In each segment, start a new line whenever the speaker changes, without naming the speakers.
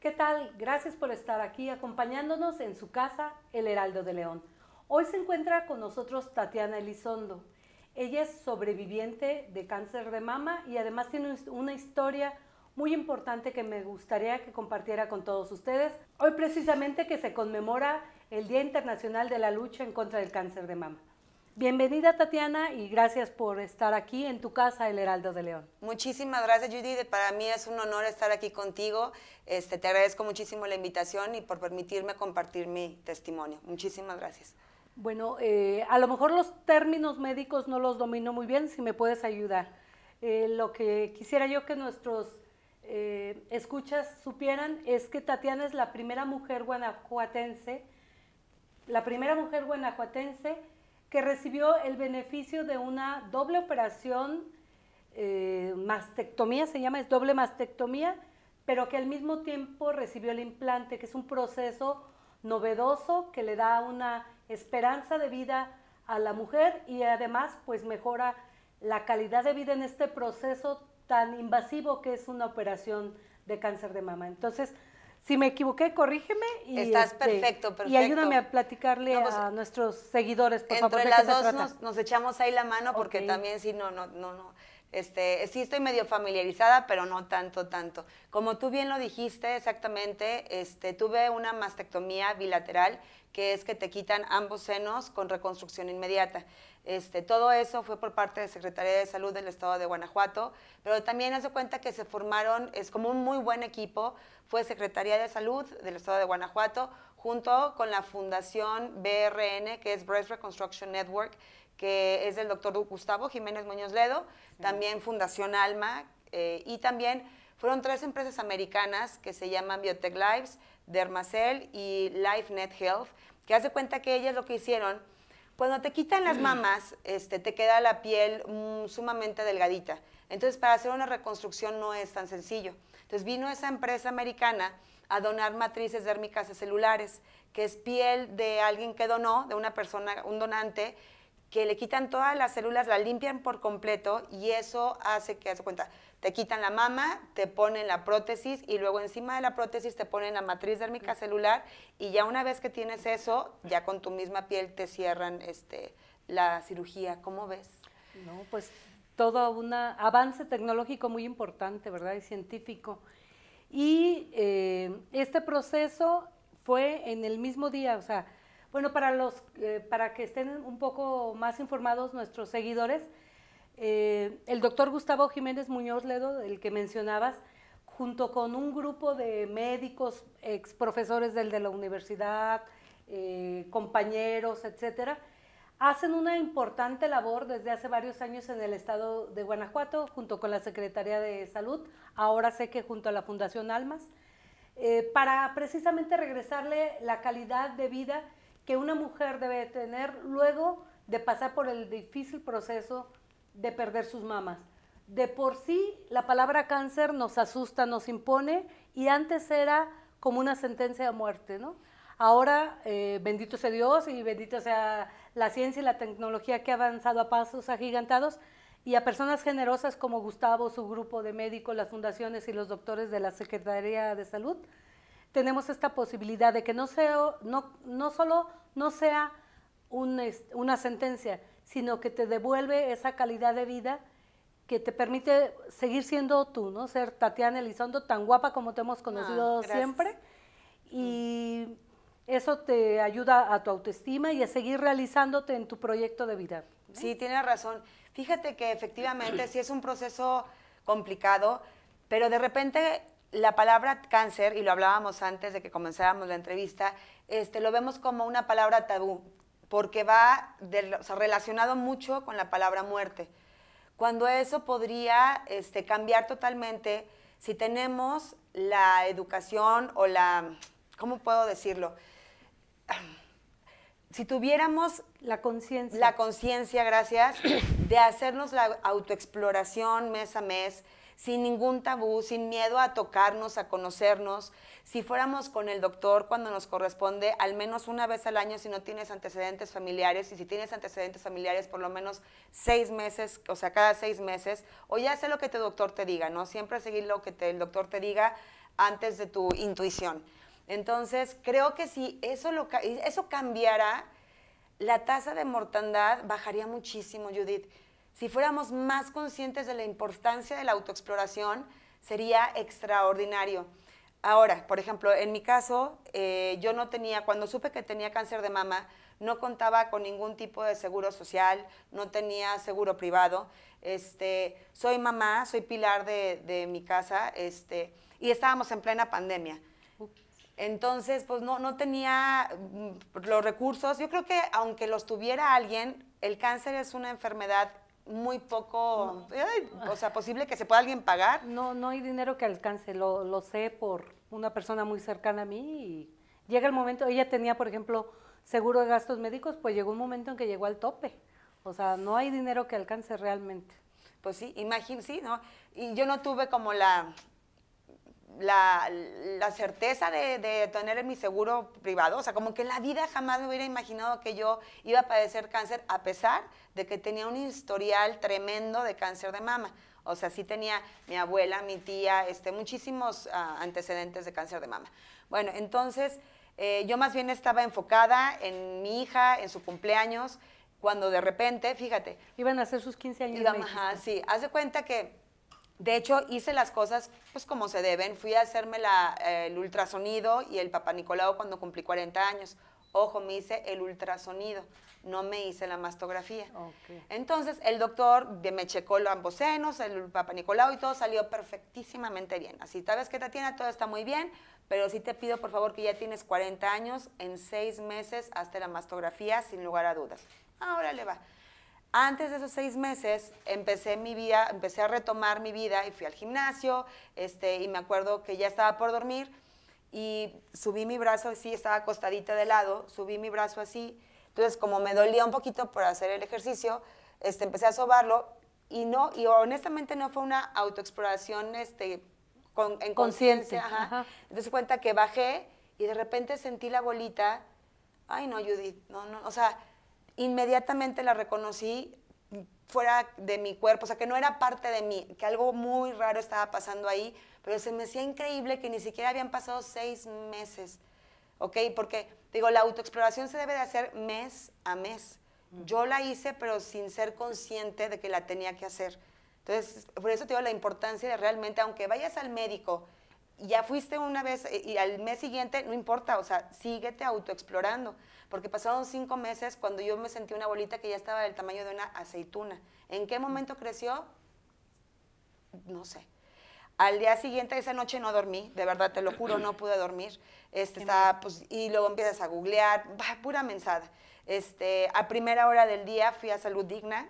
¿Qué tal? Gracias por estar aquí acompañándonos en su casa, El Heraldo de León. Hoy se encuentra con nosotros Tatiana Elizondo. Ella es sobreviviente de cáncer de mama y además tiene una historia muy importante que me gustaría que compartiera con todos ustedes. Hoy precisamente que se conmemora el Día Internacional de la Lucha en contra del Cáncer de Mama. Bienvenida Tatiana y gracias por estar aquí en tu casa, El Heraldo de León.
Muchísimas gracias Judith, para mí es un honor estar aquí contigo. Este, te agradezco muchísimo la invitación y por permitirme compartir mi testimonio. Muchísimas gracias.
Bueno, eh, a lo mejor los términos médicos no los domino muy bien, si me puedes ayudar. Eh, lo que quisiera yo que nuestros eh, escuchas supieran es que Tatiana es la primera mujer guanajuatense, la primera mujer guanajuatense que recibió el beneficio de una doble operación, eh, mastectomía se llama, es doble mastectomía, pero que al mismo tiempo recibió el implante, que es un proceso novedoso que le da una esperanza de vida a la mujer y además pues mejora la calidad de vida en este proceso tan invasivo que es una operación de cáncer de mama. Entonces, si me equivoqué, corrígeme. Y, Estás perfecto, este, perfecto. Y ayúdame a platicarle a pues, nuestros seguidores, por favor. Entre las dos
nos, echamos ahí la mano porque también, si no, no, no, no. Este, sí estoy medio familiarizada, pero no tanto, tanto. Como tú bien lo dijiste exactamente, este, tuve una mastectomía bilateral, que es que te quitan ambos senos con reconstrucción inmediata. Este, todo eso fue por parte de Secretaría de Salud del Estado de Guanajuato, pero también hace cuenta que se formaron, es como un muy buen equipo, fue Secretaría de Salud del Estado de Guanajuato, junto con la Fundación BRN, que es Breast Reconstruction Network, que es del doctor Gustavo Jiménez Muñoz Ledo, también Fundación Alma eh, y también fueron tres empresas americanas que se llaman Biotech Lives, Dermacel y LifeNet Health, que hace cuenta que ellas lo que hicieron, cuando te quitan las mamas, este, te queda la piel mm, sumamente delgadita. Entonces, para hacer una reconstrucción no es tan sencillo. Entonces, vino esa empresa americana a donar matrices dérmicas a celulares, que es piel de alguien que donó, de una persona, un donante, que le quitan todas las células, la limpian por completo y eso hace que, hace cuenta, te quitan la mama, te ponen la prótesis y luego encima de la prótesis te ponen la matriz dérmica celular y ya una vez que tienes eso, ya con tu misma piel te cierran este, la cirugía. ¿Cómo ves?
No, pues todo un avance tecnológico muy importante, ¿verdad? Y científico. Y eh, este proceso fue en el mismo día, o sea, bueno, para, los, eh, para que estén un poco más informados nuestros seguidores, eh, el doctor Gustavo Jiménez Muñoz Ledo, el que mencionabas, junto con un grupo de médicos, ex profesores del de la universidad, eh, compañeros, etcétera, hacen una importante labor desde hace varios años en el estado de Guanajuato, junto con la Secretaría de Salud, ahora sé que junto a la Fundación Almas, para precisamente regresarle la calidad de vida que una mujer debe tener luego de pasar por el difícil proceso de perder sus mamas. De por sí, la palabra cáncer nos asusta, nos impone, y antes era como una sentencia de muerte, Ahora, eh, bendito sea Dios y bendito sea la ciencia y la tecnología que ha avanzado a pasos agigantados, y a personas generosas como Gustavo, su grupo de médicos, las fundaciones y los doctores de la Secretaría de Salud, tenemos esta posibilidad de que no, sea, no, no solo no sea un, una sentencia, sino que te devuelve esa calidad de vida que te permite seguir siendo tú, ¿no? Ser Tatiana Elizondo, tan guapa como te hemos conocido ah, siempre. Y mm. eso te ayuda
a tu autoestima y a seguir realizándote en tu proyecto de vida. Sí, tienes razón. Fíjate que efectivamente sí es un proceso complicado, pero de repente la palabra cáncer, y lo hablábamos antes de que comenzáramos la entrevista, este, lo vemos como una palabra tabú, porque va relacionado mucho con la palabra muerte. Cuando eso podría este, cambiar totalmente si tenemos la educación o la, ¿cómo puedo decirlo? Si tuviéramos la conciencia. La conciencia, gracias, de hacernos la autoexploración mes a mes, sin ningún tabú, sin miedo a tocarnos, a conocernos. Si fuéramos con el doctor cuando nos corresponde, al menos una vez al año si no tienes antecedentes familiares, y si tienes antecedentes familiares por lo menos seis meses, o sea, cada seis meses, o ya sé lo que tu doctor te diga, ¿no? Siempre seguir lo que el doctor te diga antes de tu intuición. Entonces, creo que si eso, lo, eso cambiara, la tasa de mortandad bajaría muchísimo, Judith si fuéramos más conscientes de la importancia de la autoexploración, sería extraordinario. Ahora, por ejemplo, en mi caso, eh, yo no tenía, cuando supe que tenía cáncer de mama, no contaba con ningún tipo de seguro social, no tenía seguro privado. Este, soy mamá, soy pilar de, mi casa, este, y estábamos en plena pandemia. Entonces, pues no, no tenía mm, los recursos. Yo creo que aunque los tuviera alguien, el cáncer es una enfermedad muy poco, eh, o sea, posible que se pueda alguien pagar. No, no hay dinero que alcance, lo,
lo sé por una persona muy cercana a mí y llega el momento, ella tenía, por ejemplo, seguro de gastos médicos, pues llegó un momento en que llegó al tope. O sea, no hay dinero que alcance
realmente. Pues sí, imagín sí, ¿no? Y yo no tuve como la, la, certeza de, de, tener mi seguro privado. O sea, como que en la vida jamás me hubiera imaginado que yo iba a padecer cáncer, a pesar de que tenía un historial tremendo de cáncer de mama. O sea, sí tenía mi abuela, mi tía, este, muchísimos ah, antecedentes de cáncer de mama. Bueno, entonces eh, yo más bien estaba enfocada en mi hija, en su cumpleaños, cuando de repente, fíjate. Iban a hacer sus 15 años. sí. hace cuenta que de hecho, hice las cosas pues como se deben. Fui a hacerme eh, el ultrasonido y el papá Nicolau cuando cumplí 40 años. Ojo, me hice el ultrasonido, no me hice la mastografía. Entonces, el doctor me checó ambos senos, el papá Nicolau y todo salió perfectísimamente bien. Así, sabes que Tatiana, todo está muy bien, pero sí te pido por favor que ya tienes 40 años, en seis meses hazte la mastografía sin lugar a dudas. Ahora le va. Antes de esos seis meses empecé mi vida, empecé a retomar mi vida y fui al gimnasio, este, y me acuerdo que ya estaba por dormir y subí mi brazo así, estaba acostadita de lado, subí mi brazo así, entonces como me dolía un poquito por hacer el ejercicio, este, empecé a sobarlo y no, y honestamente no fue una autoexploración este, en conciencia. Ajá. Entonces cuenta que bajé y de repente sentí la bolita, ay no, Judith, no, no, o sea, inmediatamente la reconocí fuera de mi cuerpo, o sea, que no era parte de mí, que algo muy raro estaba pasando ahí, pero se me hacía increíble que ni siquiera habían pasado seis meses, ¿ok? Porque, digo, la autoexploración se debe de hacer mes a mes. Mm. Yo la hice, pero sin ser consciente de que la tenía que hacer. Entonces, por eso te digo la importancia de realmente, aunque vayas al médico, ya fuiste una vez eh, y al mes siguiente, no importa, o sea, síguete autoexplorando. Porque pasaron cinco meses cuando yo me sentí una bolita que ya estaba del tamaño de una aceituna. ¿En qué momento creció? No sé. Al día siguiente, esa noche no dormí, de verdad, te lo juro, no pude dormir. Este, pues, y luego empiezas a googlear, pura mensada. Este, a primera hora del día fui a Salud Digna,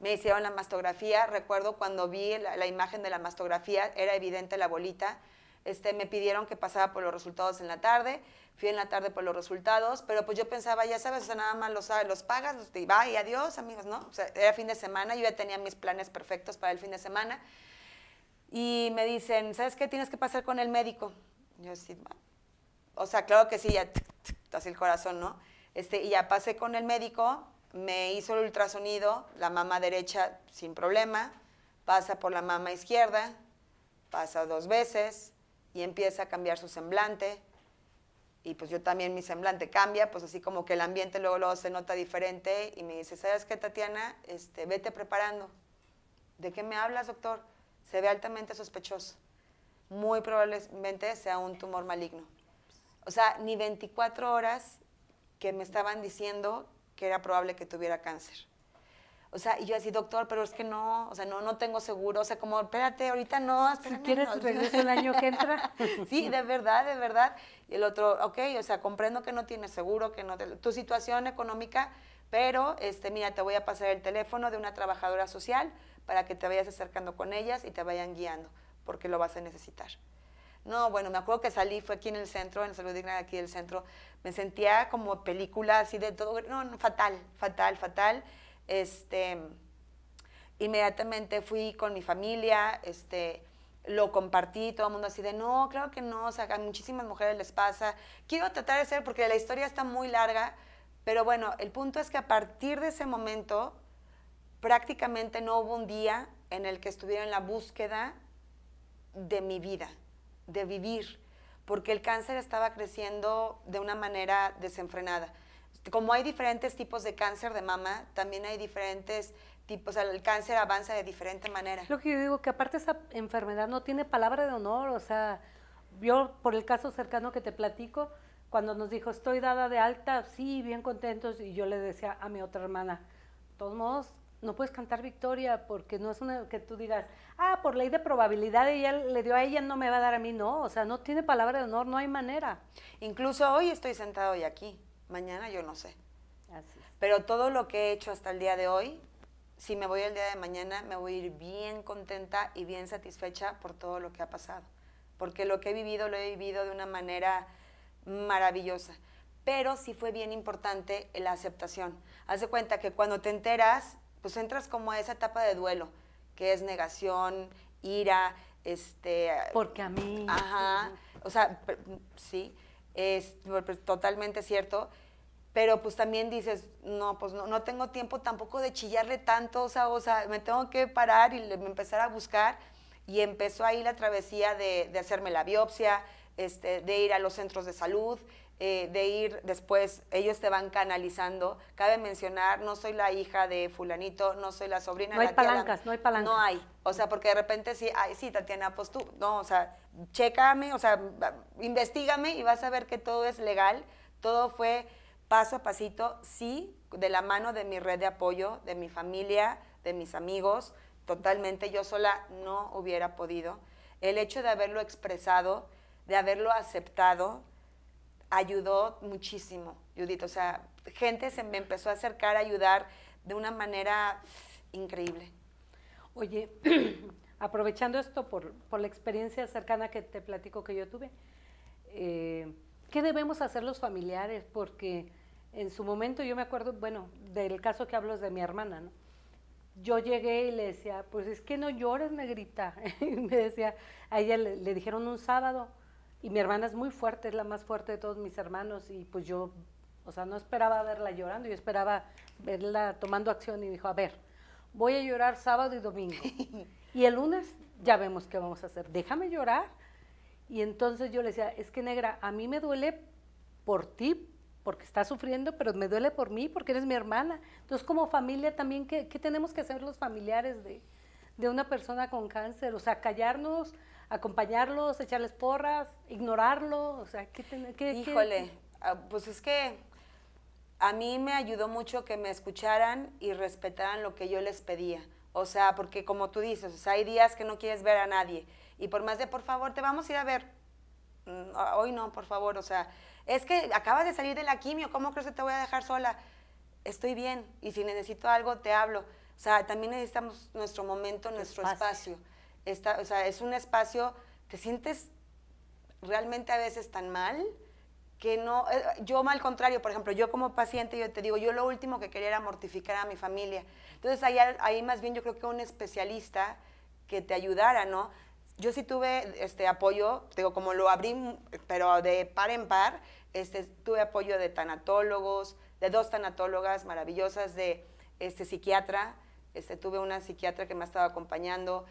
me hicieron la mastografía, recuerdo cuando vi la, imagen de la mastografía, era evidente la bolita, este, me pidieron que pasara por los resultados en la tarde, fui en la tarde por los resultados, pero pues yo pensaba, ya sabes, o nada más los, ah, los pagas, los, y va, y adiós, amigos, ¿no? O sea, era fin de semana, yo ya tenía mis planes perfectos para el fin de semana, y me dicen, ¿sabes qué? Tienes que pasar con el médico. Yo decía, o sea, claro que sí, ya, así el corazón, ¿no? Este, y ya pasé con el médico, me hizo el ultrasonido, la mama derecha sin problema, pasa por la mama izquierda, pasa dos veces y empieza a cambiar su semblante. Y pues yo también mi semblante cambia, pues así como que el ambiente luego, se nota diferente y me dice, ¿sabes qué, Tatiana? Este, vete preparando. ¿De qué me hablas, doctor? Se ve altamente sospechoso. Muy probablemente sea un tumor maligno. O sea, ni 24 horas que me estaban diciendo que era probable que tuviera cáncer. O sea, y yo así, doctor, pero es que no, o sea, no, no tengo seguro. O sea, como, espérate, ahorita no, espérame, Si quieres, no. Pues, el año que entra. sí, de verdad, de verdad. Y el otro, ok, o sea, comprendo que no tienes seguro, que no tu situación económica, pero, este, mira, te voy a pasar el teléfono de una trabajadora social para que te vayas acercando con ellas y te vayan guiando, porque lo vas a necesitar. No, bueno, me acuerdo que salí, fue aquí en el centro, en Salud Digna, aquí del centro. Me sentía como película así de todo. No, no, fatal, fatal, fatal. Este, inmediatamente fui con mi familia, este, lo compartí, todo el mundo así de, no, claro que no, o sea, a muchísimas mujeres les pasa. Quiero tratar de ser, porque la historia está muy larga, pero bueno, el punto es que a partir de ese momento, prácticamente no hubo un día en el que estuviera en la búsqueda de mi vida de vivir, porque el cáncer estaba creciendo de una manera desenfrenada. Como hay diferentes tipos de cáncer de mama, también hay diferentes tipos, o sea, el cáncer avanza de diferente manera.
Lo que yo digo, que aparte esa enfermedad no tiene palabra de honor, o sea, yo por el caso cercano que te platico, cuando nos dijo, estoy dada de alta, sí, bien contentos, y yo le decía a mi otra hermana, de todos modos, no puedes cantar victoria porque no es una que tú digas, ah, por ley de probabilidad ella le dio a ella, no me va a dar a mí, no, o sea, no tiene palabra de honor, no hay
manera. Incluso hoy estoy sentado hoy aquí, mañana yo no sé. Pero todo lo que he hecho hasta el día de hoy, si me voy el día de mañana, me voy a ir bien contenta y bien satisfecha por todo lo que ha pasado, porque lo que he vivido lo he vivido de una manera maravillosa pero sí fue bien importante la aceptación. Haz cuenta que cuando te enteras, pues entras como a esa etapa de duelo, que es negación, ira, este... Porque a mí... Ajá, o sea, sí, es totalmente cierto, pero pues también dices, no, pues no, no tengo tiempo tampoco de chillarle tanto, o sea, me tengo que parar y empezar a buscar, y empezó ahí la travesía de, hacerme la biopsia, este, de ir a los centros de salud, eh, de ir después, ellos te van canalizando. Cabe mencionar, no soy la hija de fulanito, no soy la sobrina. No hay palancas, no hay palancas. No hay. O sea, porque de repente sí, ay, sí, Tatiana, pues tú, no, o sea, chécame, o sea, investigame y vas a ver que todo es legal, todo fue paso a pasito, sí, de la mano de mi red de apoyo, de mi familia, de mis amigos, totalmente yo sola no hubiera podido. El hecho de haberlo expresado, de haberlo aceptado, ayudó muchísimo, Judith. O sea, gente se me empezó a acercar a ayudar de una manera increíble. Oye, aprovechando esto por, la experiencia cercana que te
platico que yo tuve, eh, ¿qué debemos hacer los familiares? Porque en su momento yo me acuerdo, bueno, del caso que hablo de mi hermana, ¿no? Yo llegué y le decía, pues es que no llores, negrita. y me decía, a ella le dijeron un sábado, y mi hermana es muy fuerte, es la más fuerte de todos mis hermanos y pues yo, o sea, no esperaba verla llorando, yo esperaba verla tomando acción y dijo, a ver, voy a llorar sábado y domingo. y el lunes ya vemos qué vamos a hacer, déjame llorar. Y entonces yo le decía, es que negra, a mí me duele por ti, porque estás sufriendo, pero me duele por mí, porque eres mi hermana. Entonces como familia también, ¿qué, tenemos que hacer los familiares de, de una persona con cáncer? O sea, callarnos acompañarlos, echarles porras, ignorarlo, o sea, ¿qué, qué Híjole,
ah, pues es que a mí me ayudó mucho que me escucharan y respetaran lo que yo les pedía. O sea, porque como tú dices, hay días que no quieres ver a nadie y por más de, por favor, te vamos a ir a ver. Mm, ah, hoy no, por favor, o sea, es que acabas de salir de la quimio, ¿cómo crees que te voy a dejar sola? Estoy bien y si necesito algo te hablo. O sea, también necesitamos nuestro momento, nuestro espacio o sea, es un espacio, te sientes realmente a veces tan mal que no, eh, yo al contrario, por ejemplo, yo como paciente, yo te digo, yo lo último que quería era mortificar a mi familia. Entonces ahí, ahí más bien yo creo que un especialista que te ayudara, ¿no? Yo sí tuve este apoyo, digo, como lo abrí, pero de par en par, este, tuve apoyo de tanatólogos, de dos tanatólogas maravillosas, de este, psiquiatra, este, tuve una psiquiatra que me ha estado acompañando,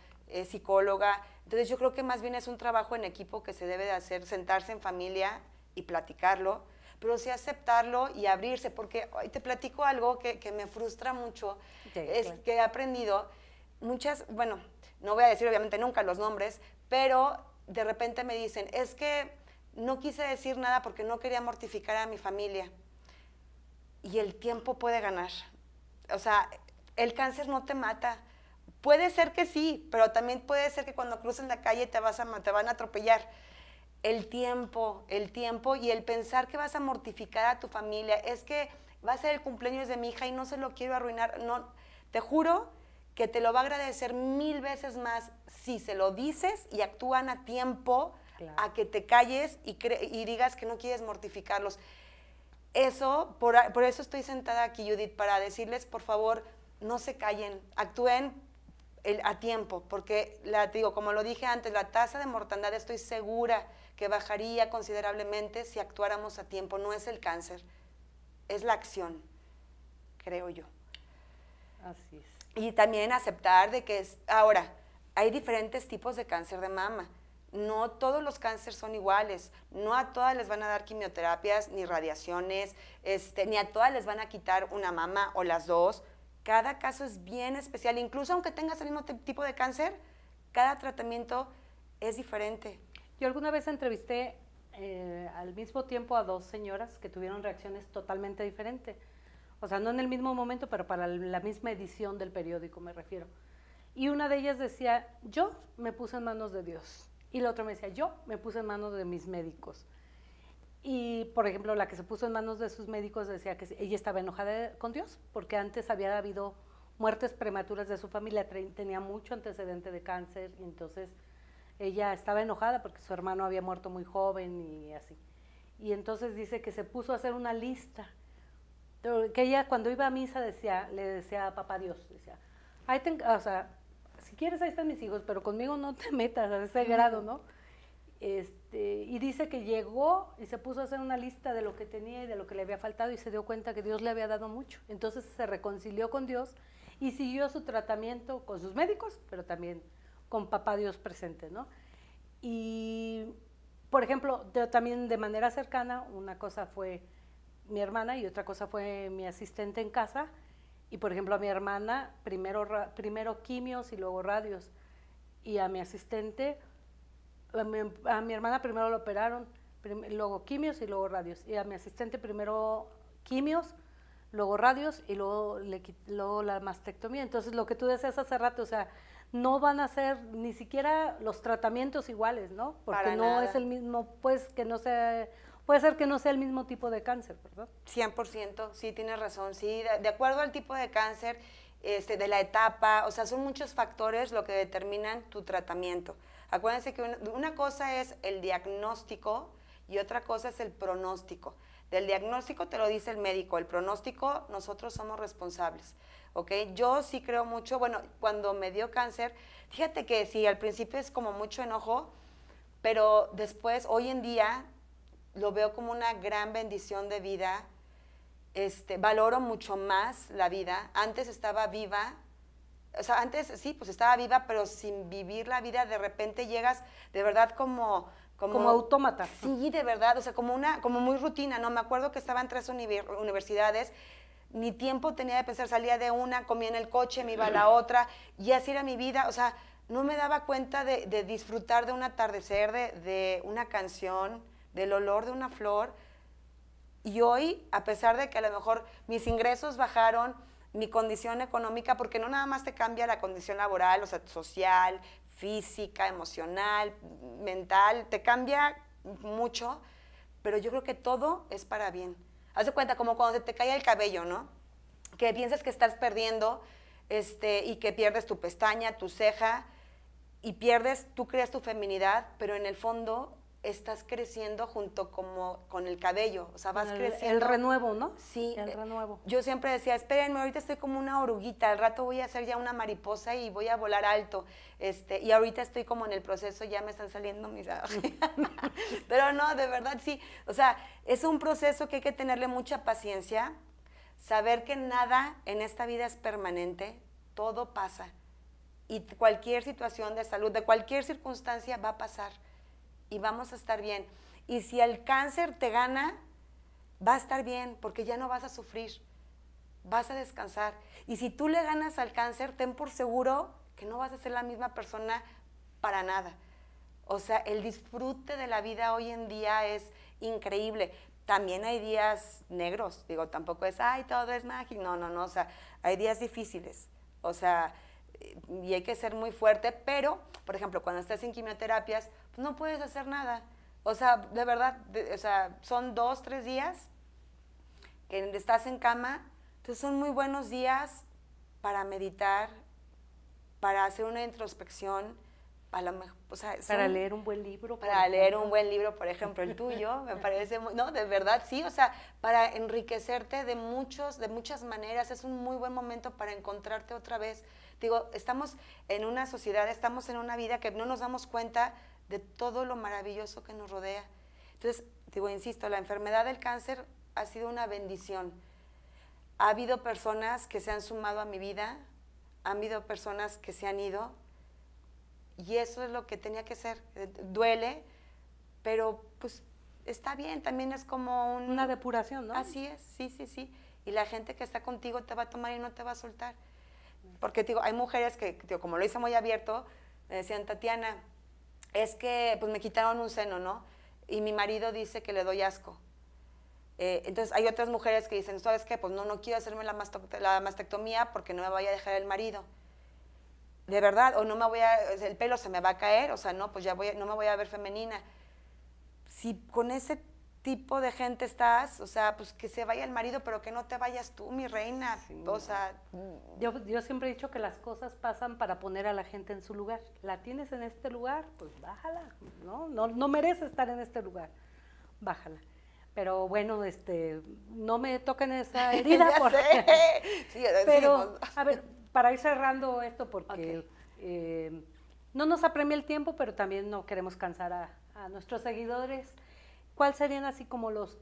psicóloga. Entonces yo creo que más bien es un trabajo en equipo que se debe de hacer, sentarse en familia y platicarlo, pero sí aceptarlo y abrirse, porque hoy te platico algo que, me frustra mucho, es que he aprendido muchas, bueno, no voy a decir obviamente nunca los nombres, pero de repente me dicen, es que no quise decir nada porque no quería mortificar a mi familia. Y el tiempo puede ganar. O sea, el cáncer no te mata. Puede ser que sí, pero también puede ser que cuando crucen la calle te, vas a, te van a atropellar. El tiempo, el tiempo y el pensar que vas a mortificar a tu familia. Es que va a ser el cumpleaños de mi hija y no se lo quiero arruinar. No, te juro que te lo va a agradecer mil veces más si se lo dices y actúan a tiempo a que te calles y, digas que no quieres mortificarlos. Eso, por, por eso estoy sentada aquí, Judith, para decirles, por favor, no se callen, actúen a tiempo, porque la, digo, como lo dije antes, la tasa de mortandad estoy segura que bajaría considerablemente si actuáramos a tiempo. No es el cáncer, es la acción, creo yo. Y también aceptar de que es, ahora, hay diferentes tipos de cáncer de mama. No todos los cánceres son iguales, no a todas les van a dar quimioterapias ni radiaciones, este, ni a todas les van a quitar una mama o las dos. Cada caso es bien especial. Incluso aunque tengas el mismo tipo de cáncer, cada tratamiento es diferente. Yo
alguna vez entrevisté eh, al mismo tiempo a dos señoras que tuvieron reacciones totalmente diferentes. O sea, no en el mismo momento, pero para la misma edición del periódico me refiero. Y una de ellas decía, yo me puse en manos de Dios. Y la otra me decía, yo me puse en manos de mis médicos. Y, por ejemplo, la que se puso en manos de sus médicos decía que ella estaba enojada con Dios, porque antes había habido muertes prematuras de su familia, tenía mucho antecedente de cáncer, y entonces ella estaba enojada porque su hermano había muerto muy joven y así. Y entonces dice que se puso a hacer una lista, que ella cuando iba a misa decía, le decía a papá Dios, decía, o sea, si quieres ahí están mis hijos, pero conmigo no te metas a ese grado, ¿no? Este, y dice que llegó y se puso a hacer una lista de lo que tenía y de lo que le había faltado y se dio cuenta que Dios le había dado mucho. Entonces se reconcilió con Dios y siguió su tratamiento con sus médicos, pero también con papá Dios presente, ¿no? Y, por ejemplo, también de manera cercana, una cosa fue mi hermana y otra cosa fue mi asistente en casa. Y, por ejemplo, a mi hermana, primero, primero quimios y luego radios. Y a mi asistente, a mi, hermana primero lo operaron, luego quimios y luego radios. Y a mi asistente primero quimios, luego radios y luego, le, luego la mastectomía. Entonces, lo que tú decías hace rato, o sea, no van a ser ni siquiera los tratamientos iguales, ¿no? Porque no es el mismo, pues que no sea, puede ser que no sea el mismo tipo de cáncer, ¿verdad?
100%, sí, tienes razón, sí, de, acuerdo al tipo de cáncer, este, de la etapa, o sea, son muchos factores lo que determinan tu tratamiento. Acuérdense que una cosa es el diagnóstico y otra cosa es el pronóstico. Del diagnóstico te lo dice el médico, el pronóstico nosotros somos responsables. ¿ok? Yo sí creo mucho, bueno, cuando me dio cáncer, fíjate que sí, al principio es como mucho enojo, pero después, hoy en día, lo veo como una gran bendición de vida. Este, valoro mucho más la vida. Antes estaba viva o sea, antes sí, pues estaba viva, pero sin vivir la vida, de repente llegas de verdad como... Como, como autómata. Sí, de verdad, o sea, como, una, como muy rutina, ¿no? Me acuerdo que estaba en tres universidades, ni tiempo tenía de pensar, salía de una, comía en el coche, me iba a la otra, y así era mi vida, o sea, no me daba cuenta de, disfrutar de un atardecer, de una canción, del olor de una flor, y hoy, a pesar de que a lo mejor mis ingresos bajaron, mi condición económica, porque no nada más te cambia la condición laboral, o sea, social, física, emocional, mental, te cambia mucho, pero yo creo que todo es para bien. Haz de cuenta como cuando se te cae el cabello, ¿no? Que piensas que estás perdiendo este, y que pierdes tu pestaña, tu ceja, y pierdes, tú creas tu feminidad, pero en el fondo estás creciendo junto como con el cabello, o sea, vas creciendo. El renuevo, ¿no? Sí. El eh, renuevo. Yo siempre decía, espérenme, ahorita estoy como una oruguita, al rato voy a ser ya una mariposa y voy a volar alto, este, y ahorita estoy como en el proceso, ya me están saliendo mis... Mm. Pero no, de verdad sí, o sea, es un proceso que hay que tenerle mucha paciencia, saber que nada en esta vida es permanente, todo pasa, y cualquier situación de salud, de cualquier circunstancia va a pasar y vamos a estar bien. Y si el cáncer te gana, va a estar bien porque ya no vas a sufrir, vas a descansar. Y si tú le ganas al cáncer, ten por seguro que no vas a ser la misma persona para nada. O sea, el disfrute de la vida hoy en día es increíble. También hay días negros, digo, tampoco es, ay, todo es mágico, no, no, no, o sea, hay días difíciles, o sea, y hay que ser muy fuerte, pero, por ejemplo, cuando estás en quimioterapias, no puedes hacer nada. O sea, de verdad, o sea, son dos, tres días que estás en cama. Entonces son muy buenos días para meditar, para hacer una introspección. para leer un buen libro. Para leer un buen libro, por ejemplo, el tuyo, me parece, muy, no, de verdad, sí, o sea, para enriquecerte de, muchos, de muchas maneras, es un muy buen momento para encontrarte otra vez. Digo, estamos en una sociedad, estamos en una vida que no nos damos cuenta de todo lo maravilloso que nos rodea. Entonces, digo, insisto, la enfermedad del cáncer ha sido una bendición. Ha habido personas que se han sumado a mi vida, han habido personas que se han ido, y eso es lo que tenía que ser. Eh, duele, pero pues está bien, también es como una depuración, ¿no? Así es, sí, sí, sí. Y la gente que está contigo te va a tomar y no te va a soltar. Porque digo, hay mujeres que, como lo hice muy abierto, me decían, Tatiana, es que pues me quitaron un seno, ¿no? Y mi marido dice que le doy asco. Eh, entonces hay otras mujeres que dicen, ¿sabes qué? Pues no, no quiero hacerme la, mastectomía porque no me vaya a dejar el marido. De verdad, o no me voy a, el pelo se me va a caer, o sea, no, pues ya voy, no me voy a ver femenina. Si con ese tipo de gente estás, o sea, pues que se vaya el marido, pero que no te vayas tú, mi reina. o sea, yo, siempre he dicho que las cosas pasan
para poner a la gente en su lugar. La tienes en este lugar, pues bájala, ¿no? No, no merece estar en este lugar, bájala. Pero bueno, este, no me toquen esa
herida. ya Sí, pero,
a ver, para ir cerrando esto, porque eh, no nos apremia el tiempo, pero también no queremos cansar a, a nuestros seguidores. ¿Cuáles serían así como los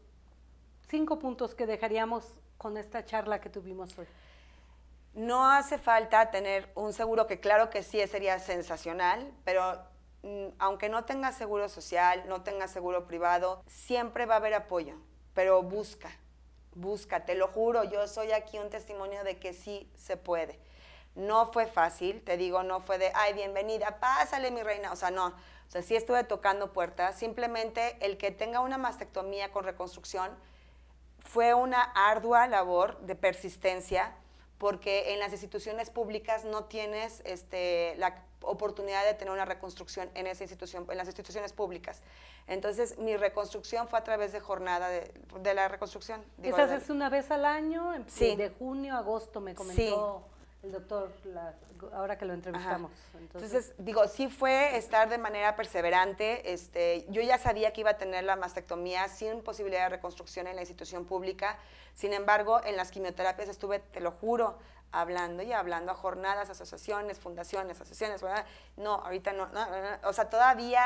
cinco puntos que dejaríamos
con esta charla que tuvimos hoy? No hace falta tener un seguro que claro que sí sería sensacional, pero mm, aunque no tengas seguro social, no tengas seguro privado, siempre va a haber apoyo, pero busca, busca, te lo juro, yo soy aquí un testimonio de que sí se puede. No fue fácil, te digo, no fue de, ay, bienvenida, pásale mi reina, o sea, no, o sea, sí estuve tocando puertas. Simplemente el que tenga una mastectomía con reconstrucción fue una ardua labor de persistencia porque en las instituciones públicas no tienes este, la oportunidad de tener una reconstrucción en esa institución, en las instituciones públicas. Entonces, mi reconstrucción fue a través de jornada de, la reconstrucción. ¿Esa es
una vez al año? En, sí. De junio a agosto, me comentó
el doctor, ahora que lo entrevistamos. Entonces, digo, sí fue estar de manera perseverante. Este, yo ya sabía que iba a tener la mastectomía sin posibilidad de reconstrucción en la institución pública. Sin embargo, en las quimioterapias estuve, te lo juro, hablando y hablando a jornadas, asociaciones, fundaciones, asociaciones. ¿verdad? No, ahorita no, O sea, todavía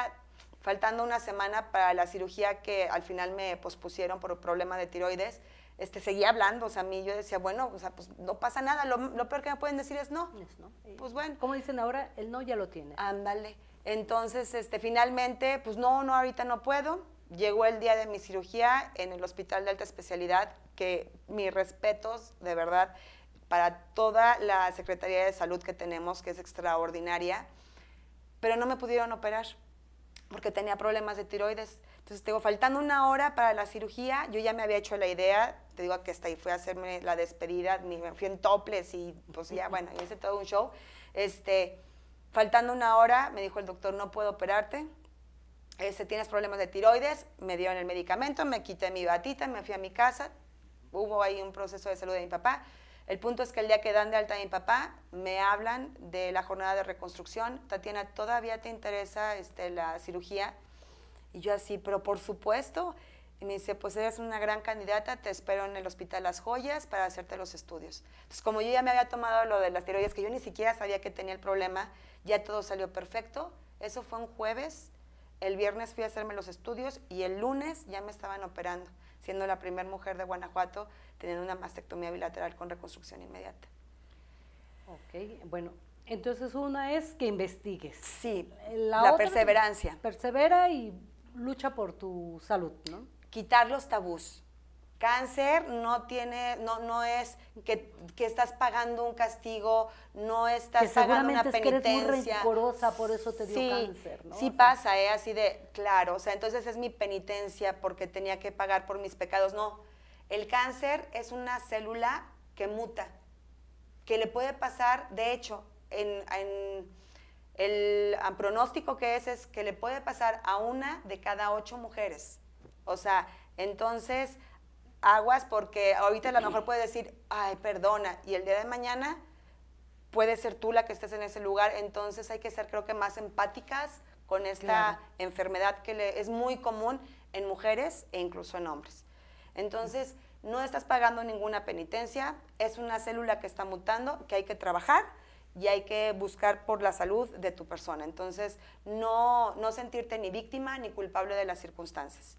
faltando una semana para la cirugía que al final me pospusieron por un problema de tiroides este, seguía hablando, o sea, a mí yo decía, bueno, o sea, pues no pasa nada, lo, lo peor que me pueden decir es no. no. Pues bueno. Como dicen ahora, el no ya lo tiene. Ándale. Entonces, este, finalmente, pues no, no, ahorita no puedo. Llegó el día de mi cirugía en el Hospital de Alta Especialidad, que mis respetos, de verdad, para toda la Secretaría de Salud que tenemos, que es extraordinaria, pero no me pudieron operar porque tenía problemas de tiroides. Entonces, tengo faltando una hora para la cirugía, yo ya me había hecho la idea te digo que hasta ahí fui a hacerme la despedida, me fui en toples y pues ya, bueno, hice todo un show. Este, faltando una hora, me dijo el doctor, no puedo operarte, este, tienes problemas de tiroides, me dieron el medicamento, me quité mi batita, me fui a mi casa, hubo ahí un proceso de salud de mi papá. El punto es que el día que dan de alta a mi papá, me hablan de la jornada de reconstrucción. Tatiana, ¿todavía te interesa este, la cirugía? Y yo así, pero por supuesto. Y me dice, pues eres una gran candidata, te espero en el Hospital Las Joyas para hacerte los estudios. Entonces, como yo ya me había tomado lo de las tiroides, que yo ni siquiera sabía que tenía el problema, ya todo salió perfecto. Eso fue un jueves. El viernes fui a hacerme los estudios y el lunes ya me estaban operando, siendo la primera mujer de Guanajuato teniendo una mastectomía bilateral con reconstrucción inmediata.
Ok, bueno, entonces una es que
investigues. Sí, la, perseverancia.
Persevera y lucha por tu salud, ¿no?
quitar los tabús. Cáncer no tiene, no, no es que, estás pagando un castigo, no estás pagando una penitencia. Es que muy
por eso te dio cáncer, ¿no? Sí
pasa, ¿eh? así de, claro, o sea, entonces es mi penitencia porque tenía que pagar por mis pecados. No, el cáncer es una célula que muta, que le puede pasar, de hecho, en, el, el pronóstico que es es que le puede pasar a una de cada ocho mujeres o sea, entonces, aguas porque ahorita a lo mejor puedes decir, ay, perdona, y el día de mañana puede ser tú la que estés en ese lugar, entonces hay que ser creo que más empáticas con esta enfermedad que es muy común en mujeres e incluso en hombres. Entonces, no estás pagando ninguna penitencia, es una célula que está mutando, que hay que trabajar y hay que buscar por la salud de tu persona. Entonces, no sentirte ni víctima ni culpable de las circunstancias.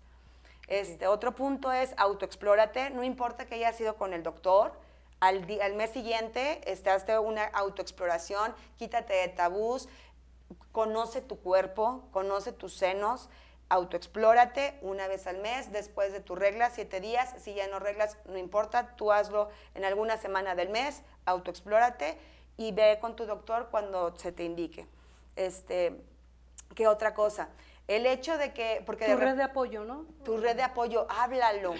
Este, otro punto es autoexplórate, no importa que haya sido con el doctor, al, mes siguiente este, hazte una autoexploración, quítate de tabús, conoce tu cuerpo, conoce tus senos, autoexplórate una vez al mes, después de tu regla, siete días, si ya no reglas, no importa, tú hazlo en alguna semana del mes, autoexplórate y ve con tu doctor cuando se te indique. Este, ¿Qué otra cosa? El hecho de que... Porque tu red de apoyo, ¿no? Tu red de apoyo, háblalo,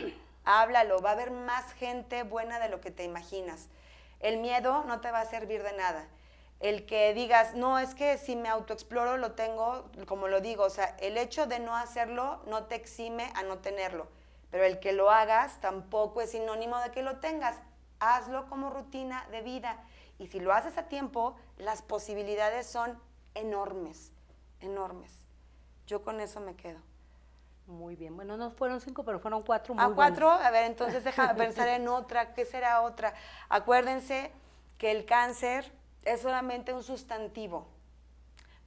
háblalo. Va a haber más gente buena de lo que te imaginas. El miedo no te va a servir de nada. El que digas, no, es que si me autoexploro lo tengo, como lo digo, o sea, el hecho de no hacerlo no te exime a no tenerlo. Pero el que lo hagas tampoco es sinónimo de que lo tengas. Hazlo como rutina de vida. Y si lo haces a tiempo, las posibilidades son enormes, enormes. Yo con eso me quedo. Muy bien,
bueno, no fueron cinco, pero fueron cuatro. Ah, muy A cuatro, a
ver, entonces deja pensar en otra, ¿qué será otra? Acuérdense que el cáncer es solamente un sustantivo.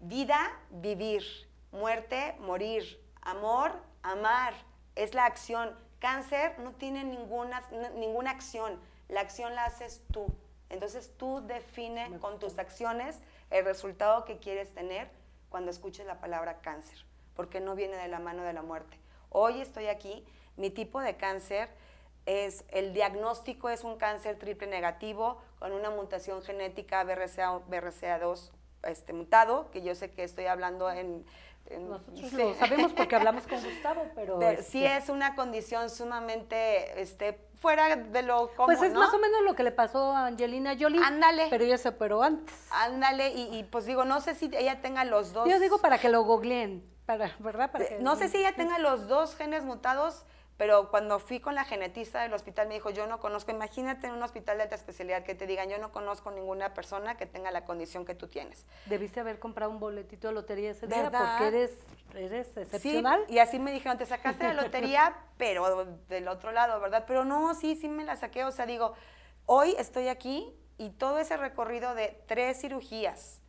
Vida, vivir. Muerte, morir. Amor, amar. Es la acción. Cáncer no tiene ninguna, ninguna acción. La acción la haces tú. Entonces tú define con tus acciones el resultado que quieres tener cuando escuches la palabra cáncer porque no viene de la mano de la muerte. Hoy estoy aquí, mi tipo de cáncer es, el diagnóstico es un cáncer triple negativo con una mutación genética BRCA, 2 este, mutado, que yo sé que estoy hablando en... Nosotros lo sabemos porque hablamos con Gustavo, pero... si este Sí es una condición sumamente este, fuera de lo común, Pues es más o
menos lo que le pasó a Angelina Jolie. Ándale. Pero ella se operó antes.
Ándale, y, y, pues digo, no sé si ella tenga los dos... Yo digo
para que lo googleen. Eh, no sé si ella tenga
los dos genes mutados, pero cuando fui con la genetista del hospital me dijo, yo no conozco, imagínate en un hospital de alta especialidad que te digan, yo no conozco ninguna persona que tenga la condición que tú tienes.
Debiste haber comprado un boletito de lotería ese ¿verdad? día porque
eres, excepcional. y así me dijeron, te sacaste la lotería, pero del otro lado, ¿verdad? Pero no, sí, sí me la saqué, o sea, digo, hoy estoy aquí y todo ese recorrido de tres cirugías,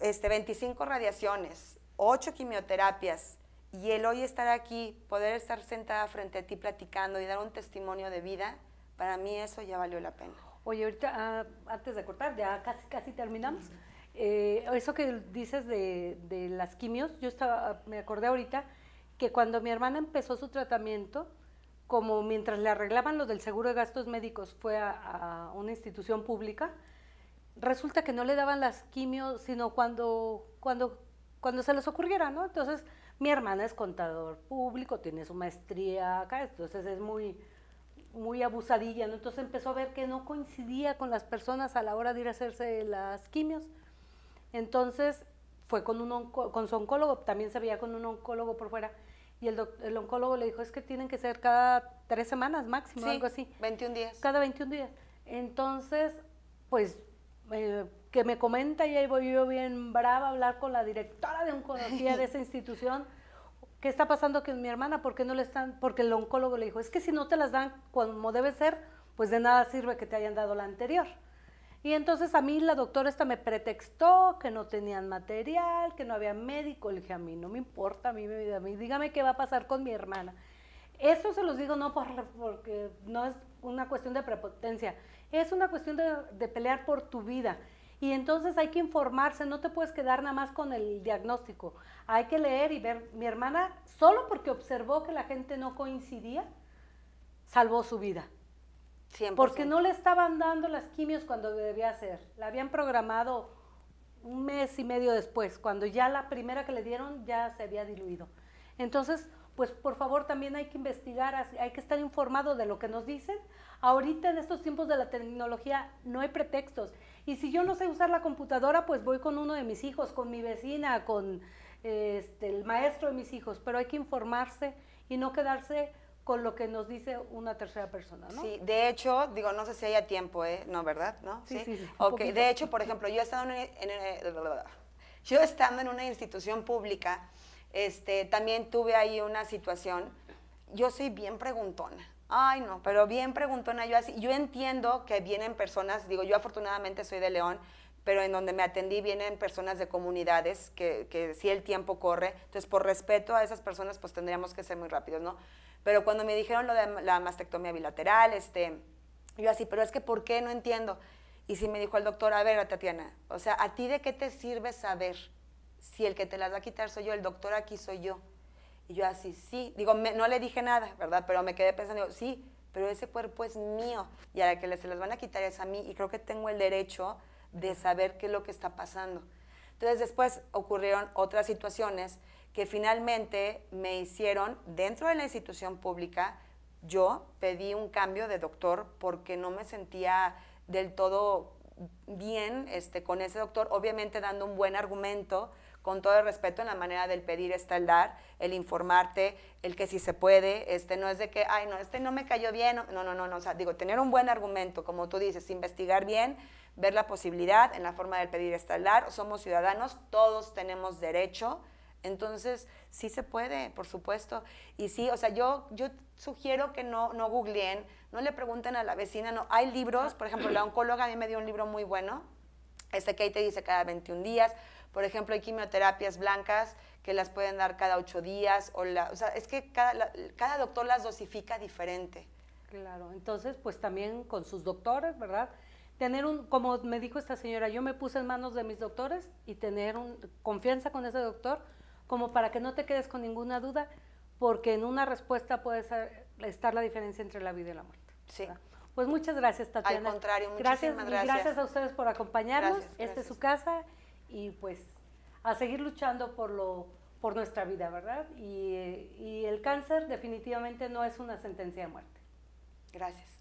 este, 25 radiaciones, ocho quimioterapias y el hoy estar aquí, poder estar sentada frente a ti platicando y dar un testimonio de vida, para mí eso ya valió la pena. Oye, ahorita, ah, antes de cortar, ya casi, casi terminamos.
Eh, eso que dices de, de, las quimios, yo estaba, me acordé ahorita que cuando mi hermana empezó su tratamiento, como mientras le arreglaban lo del seguro de gastos médicos, fue a, una institución pública, resulta que no le daban las quimios, sino cuando, cuando cuando se les ocurriera, ¿no? Entonces, mi hermana es contador público, tiene su maestría acá, entonces es muy, muy abusadilla, ¿no? Entonces empezó a ver que no coincidía con las personas a la hora de ir a hacerse las quimios. Entonces, fue con, un con su oncólogo, también se veía con un oncólogo por fuera. Y el, oncólogo le dijo, es que tienen que ser cada tres semanas máximo, algo así. 21 días. Cada 21 días. Entonces, pues eh, que me comenta y ahí voy yo bien brava a hablar con la directora de oncología de esa institución. ¿Qué está pasando con mi hermana? ¿Por qué no le están? Porque el oncólogo le dijo, es que si no te las dan como debe ser, pues de nada sirve que te hayan dado la anterior. Y entonces a mí la doctora esta me pretextó que no tenían material, que no había médico. Le dije, a mí no me importa, a mí, a mí dígame qué va a pasar con mi hermana. eso se los digo no por, porque no es una cuestión de prepotencia, es una cuestión de, pelear por tu vida. Y entonces hay que informarse, no te puedes quedar nada más con el diagnóstico. Hay que leer y ver. Mi hermana, solo porque observó que la gente no coincidía, salvó su vida. 100%. Porque no le estaban dando las quimios cuando debía hacer. La habían programado un mes y medio después, cuando ya la primera que le dieron ya se había diluido. Entonces, pues por favor también hay que investigar, hay que estar informado de lo que nos dicen. Ahorita en estos tiempos de la tecnología no hay pretextos. Y si yo no sé usar la computadora, pues voy con uno de mis hijos, con mi vecina, con este, el maestro de mis hijos, pero hay que informarse y no quedarse con lo que nos dice una tercera persona, ¿no? Sí,
de hecho, digo, no sé si haya tiempo, ¿eh? No, ¿verdad? ¿No? Sí, sí, sí Ok, de hecho, por ejemplo, yo he estado eh, yo estando en una institución pública, este, también tuve ahí una situación. Yo soy bien preguntona. Ay, no, pero bien preguntona yo así. Yo entiendo que vienen personas, digo, yo afortunadamente soy de León, pero en donde me atendí vienen personas de comunidades que, que si el tiempo corre. Entonces, por respeto a esas personas, pues tendríamos que ser muy rápidos, ¿no? Pero cuando me dijeron lo de la mastectomía bilateral, este, yo así, pero es que ¿por qué? No entiendo. Y si me dijo el doctor, a ver, Tatiana, o sea, ¿a ti de qué te sirve saber? si el que te las va a quitar soy yo, el doctor aquí soy yo. Y yo así, sí, digo, no le dije nada, ¿verdad? Pero me quedé pensando, sí, pero ese cuerpo es mío y a la que se las van a quitar es a mí y creo que tengo el derecho de saber qué es lo que está pasando. Entonces después ocurrieron otras situaciones que finalmente me hicieron dentro de la institución pública, yo pedí un cambio de doctor porque no me sentía del todo bien este, con ese doctor, obviamente dando un buen argumento, con todo el respeto en la manera del pedir está el dar, el informarte, el que si se puede, este no es de que, ay, no, este no me cayó bien, no, no, no, o sea, digo, tener un buen argumento, como tú dices, investigar bien, ver la posibilidad en la forma del pedir está el dar, somos ciudadanos, todos tenemos derecho, entonces, sí se puede, por supuesto. Y sí, o sea, yo, yo sugiero que no, no googleen, no le pregunten a la vecina, no. Hay libros, por ejemplo, la oncóloga a mí me dio un libro muy bueno, este que ahí te dice cada 21 días. Por ejemplo, hay quimioterapias blancas que las pueden dar cada ocho días, o, la, o sea, es que cada, cada doctor las dosifica diferente. Claro, entonces pues también
con sus doctores, ¿verdad? Tener un, como me dijo esta señora, yo me puse en manos de mis doctores y tener confianza con ese doctor como para que no te quedes con ninguna duda, porque en una respuesta puede estar la diferencia entre la vida y la muerte. Sí. Pues muchas gracias, Tatiana. Al contrario, muchísimas gracias. Gracias, a ustedes por acompañarnos. Este es su casa y pues a seguir luchando por, lo, por nuestra vida, ¿verdad? Y, y el cáncer definitivamente no es una sentencia de muerte. Gracias.